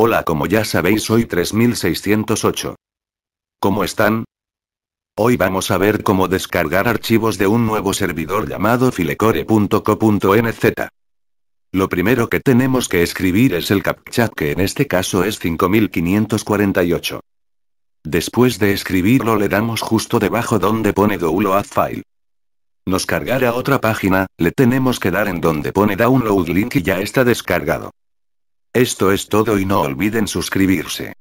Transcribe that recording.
Hola, como ya sabéis, soy 3608. ¿Cómo están? Hoy vamos a ver cómo descargar archivos de un nuevo servidor llamado filecore.co.nz. Lo primero que tenemos que escribir es el captcha que en este caso es 5548. Después de escribirlo le damos justo debajo donde pone download file. Nos cargará otra página, le tenemos que dar en donde pone download link y ya está descargado. Esto es todo y no olviden suscribirse.